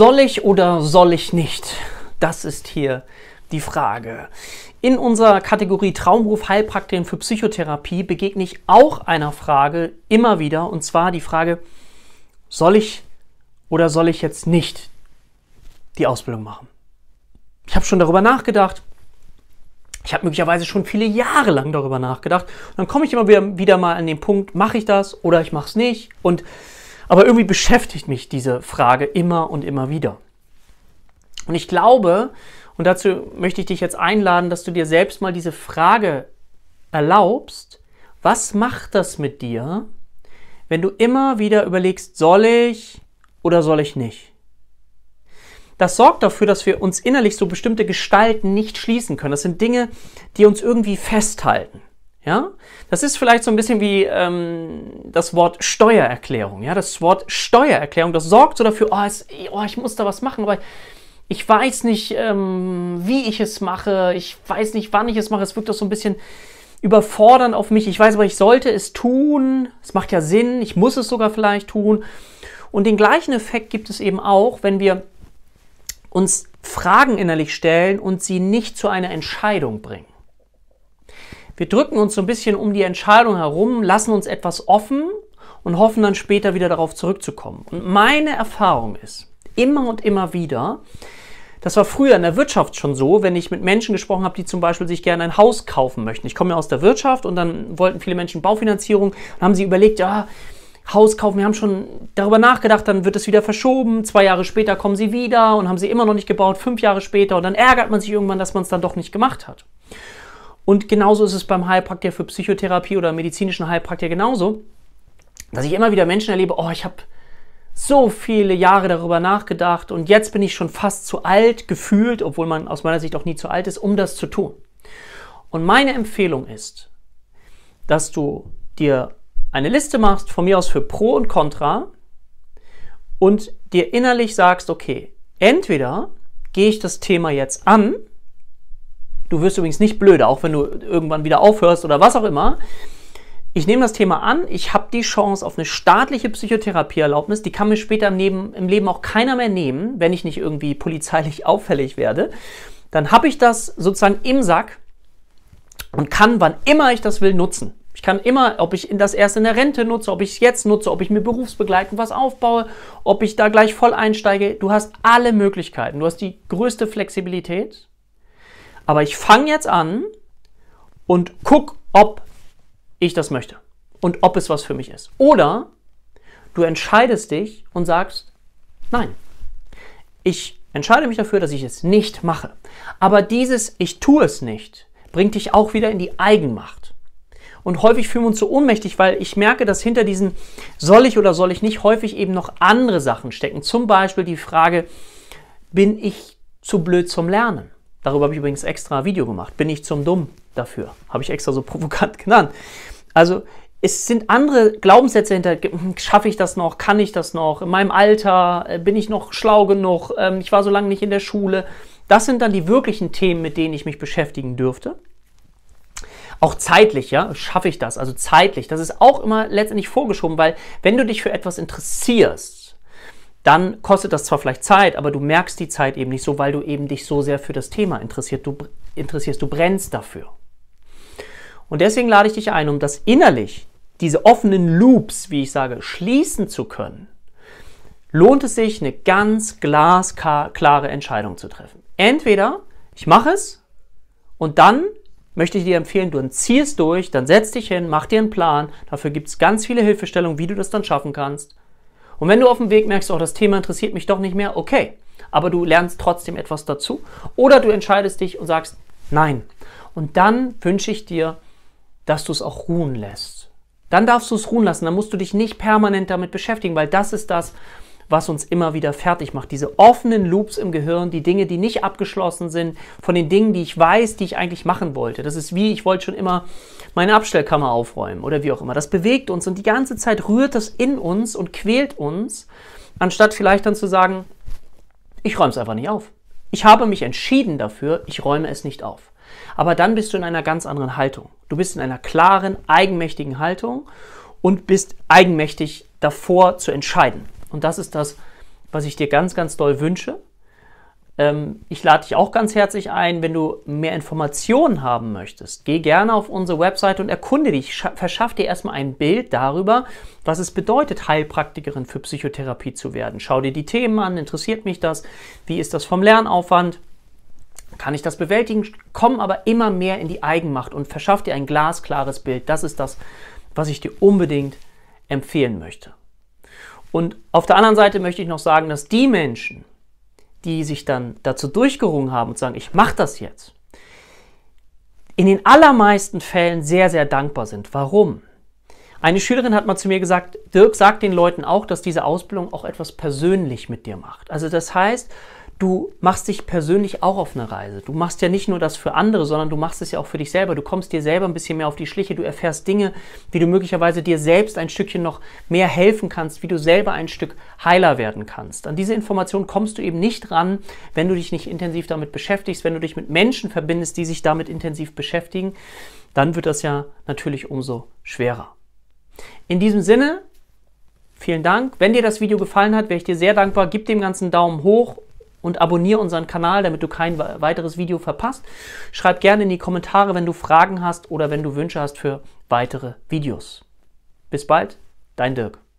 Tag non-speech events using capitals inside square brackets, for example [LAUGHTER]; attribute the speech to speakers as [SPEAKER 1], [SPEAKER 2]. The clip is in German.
[SPEAKER 1] Soll ich oder soll ich nicht? Das ist hier die Frage. In unserer Kategorie Traumruf Heilpraktikerin für Psychotherapie begegne ich auch einer Frage immer wieder, und zwar die Frage, soll ich oder soll ich jetzt nicht die Ausbildung machen? Ich habe schon darüber nachgedacht. Ich habe möglicherweise schon viele Jahre lang darüber nachgedacht. Und dann komme ich immer wieder, wieder mal an den Punkt, mache ich das oder ich mache es nicht. Und aber irgendwie beschäftigt mich diese Frage immer und immer wieder. Und ich glaube, und dazu möchte ich dich jetzt einladen, dass du dir selbst mal diese Frage erlaubst, was macht das mit dir, wenn du immer wieder überlegst, soll ich oder soll ich nicht? Das sorgt dafür, dass wir uns innerlich so bestimmte Gestalten nicht schließen können. Das sind Dinge, die uns irgendwie festhalten. Ja, das ist vielleicht so ein bisschen wie ähm, das Wort Steuererklärung. Ja, das Wort Steuererklärung, das sorgt so dafür, oh, es, oh ich muss da was machen, aber ich weiß nicht, ähm, wie ich es mache. Ich weiß nicht, wann ich es mache. Es wirkt doch so ein bisschen überfordern auf mich. Ich weiß aber, ich sollte es tun. Es macht ja Sinn. Ich muss es sogar vielleicht tun. Und den gleichen Effekt gibt es eben auch, wenn wir uns Fragen innerlich stellen und sie nicht zu einer Entscheidung bringen. Wir drücken uns so ein bisschen um die Entscheidung herum, lassen uns etwas offen und hoffen dann später wieder darauf zurückzukommen. Und meine Erfahrung ist, immer und immer wieder, das war früher in der Wirtschaft schon so, wenn ich mit Menschen gesprochen habe, die zum Beispiel sich gerne ein Haus kaufen möchten. Ich komme ja aus der Wirtschaft und dann wollten viele Menschen Baufinanzierung und haben sie überlegt, ja, Haus kaufen, wir haben schon darüber nachgedacht, dann wird es wieder verschoben, zwei Jahre später kommen sie wieder und haben sie immer noch nicht gebaut, fünf Jahre später und dann ärgert man sich irgendwann, dass man es dann doch nicht gemacht hat. Und genauso ist es beim Heilpraktiker für Psychotherapie oder medizinischen Heilpraktiker genauso, dass ich immer wieder Menschen erlebe, oh, ich habe so viele Jahre darüber nachgedacht und jetzt bin ich schon fast zu alt gefühlt, obwohl man aus meiner Sicht auch nie zu alt ist, um das zu tun. Und meine Empfehlung ist, dass du dir eine Liste machst, von mir aus für Pro und Contra, und dir innerlich sagst, okay, entweder gehe ich das Thema jetzt an Du wirst übrigens nicht blöde, auch wenn du irgendwann wieder aufhörst oder was auch immer. Ich nehme das Thema an, ich habe die Chance auf eine staatliche Psychotherapieerlaubnis, die kann mir später im Leben, im Leben auch keiner mehr nehmen, wenn ich nicht irgendwie polizeilich [LAUGHS] auffällig werde. Dann habe ich das sozusagen im Sack und kann, wann immer ich das will, nutzen. Ich kann immer, ob ich das erst in der Rente nutze, ob ich es jetzt nutze, ob ich mir berufsbegleitend was aufbaue, ob ich da gleich voll einsteige. Du hast alle Möglichkeiten. Du hast die größte Flexibilität aber ich fange jetzt an und guck, ob ich das möchte und ob es was für mich ist. Oder du entscheidest dich und sagst, nein, ich entscheide mich dafür, dass ich es nicht mache. Aber dieses Ich tue es nicht bringt dich auch wieder in die Eigenmacht. Und häufig fühlen wir uns so ohnmächtig, weil ich merke, dass hinter diesen soll ich oder soll ich nicht häufig eben noch andere Sachen stecken. Zum Beispiel die Frage, bin ich zu blöd zum Lernen? Darüber habe ich übrigens extra ein Video gemacht. Bin ich zum Dumm dafür? Habe ich extra so [LAUGHS] provokant genannt. Also es sind andere Glaubenssätze hinter, hm, schaffe ich das noch, kann ich das noch, in meinem Alter, äh, bin ich noch schlau genug, ähm, ich war so lange nicht in der Schule. Das sind dann die wirklichen Themen, mit denen ich mich beschäftigen dürfte. Auch zeitlich, ja, schaffe ich das, also zeitlich. Das ist auch immer letztendlich vorgeschoben, weil wenn du dich für etwas interessierst, dann kostet das zwar vielleicht Zeit, aber du merkst die Zeit eben nicht so, weil du eben dich so sehr für das Thema interessiert, du, interessierst, du brennst dafür. Und deswegen lade ich dich ein, um das innerlich, diese offenen Loops, wie ich sage, schließen zu können, lohnt es sich, eine ganz glasklare Entscheidung zu treffen. Entweder ich mache es und dann möchte ich dir empfehlen, du ziehst durch, dann setz dich hin, mach dir einen Plan. Dafür gibt es ganz viele Hilfestellungen, wie du das dann schaffen kannst. Und wenn du auf dem Weg merkst, auch oh, das Thema interessiert mich doch nicht mehr, okay. Aber du lernst trotzdem etwas dazu. Oder du entscheidest dich und sagst nein. Und dann wünsche ich dir, dass du es auch ruhen lässt. Dann darfst du es ruhen lassen. Dann musst du dich nicht permanent damit beschäftigen, weil das ist das, was uns immer wieder fertig macht. Diese offenen Loops im Gehirn, die Dinge, die nicht abgeschlossen sind, von den Dingen, die ich weiß, die ich eigentlich machen wollte. Das ist wie, ich wollte schon immer meine Abstellkammer aufräumen oder wie auch immer. Das bewegt uns und die ganze Zeit rührt das in uns und quält uns, anstatt vielleicht dann zu sagen, ich räume es einfach nicht auf. Ich habe mich entschieden dafür, ich räume es nicht auf. Aber dann bist du in einer ganz anderen Haltung. Du bist in einer klaren, eigenmächtigen Haltung und bist eigenmächtig davor zu entscheiden. Und das ist das, was ich dir ganz, ganz doll wünsche. Ähm, ich lade dich auch ganz herzlich ein, wenn du mehr Informationen haben möchtest. Geh gerne auf unsere Website und erkunde dich. Verschaff dir erstmal ein Bild darüber, was es bedeutet, Heilpraktikerin für Psychotherapie zu werden. Schau dir die Themen an, interessiert mich das? Wie ist das vom Lernaufwand? Kann ich das bewältigen? Komm aber immer mehr in die Eigenmacht und verschaff dir ein glasklares Bild. Das ist das, was ich dir unbedingt empfehlen möchte. Und auf der anderen Seite möchte ich noch sagen, dass die Menschen, die sich dann dazu durchgerungen haben und sagen, ich mache das jetzt, in den allermeisten Fällen sehr, sehr dankbar sind. Warum? Eine Schülerin hat mal zu mir gesagt, Dirk, sag den Leuten auch, dass diese Ausbildung auch etwas persönlich mit dir macht. Also das heißt, du machst dich persönlich auch auf eine Reise. Du machst ja nicht nur das für andere, sondern du machst es ja auch für dich selber. Du kommst dir selber ein bisschen mehr auf die Schliche. Du erfährst Dinge, wie du möglicherweise dir selbst ein Stückchen noch mehr helfen kannst, wie du selber ein Stück heiler werden kannst. An diese Information kommst du eben nicht ran, wenn du dich nicht intensiv damit beschäftigst, wenn du dich mit Menschen verbindest, die sich damit intensiv beschäftigen. Dann wird das ja natürlich umso schwerer. In diesem Sinne, vielen Dank. Wenn dir das Video gefallen hat, wäre ich dir sehr dankbar. Gib dem ganzen Daumen hoch und abonniere unseren Kanal, damit du kein weiteres Video verpasst. Schreib gerne in die Kommentare, wenn du Fragen hast oder wenn du Wünsche hast für weitere Videos. Bis bald, dein Dirk.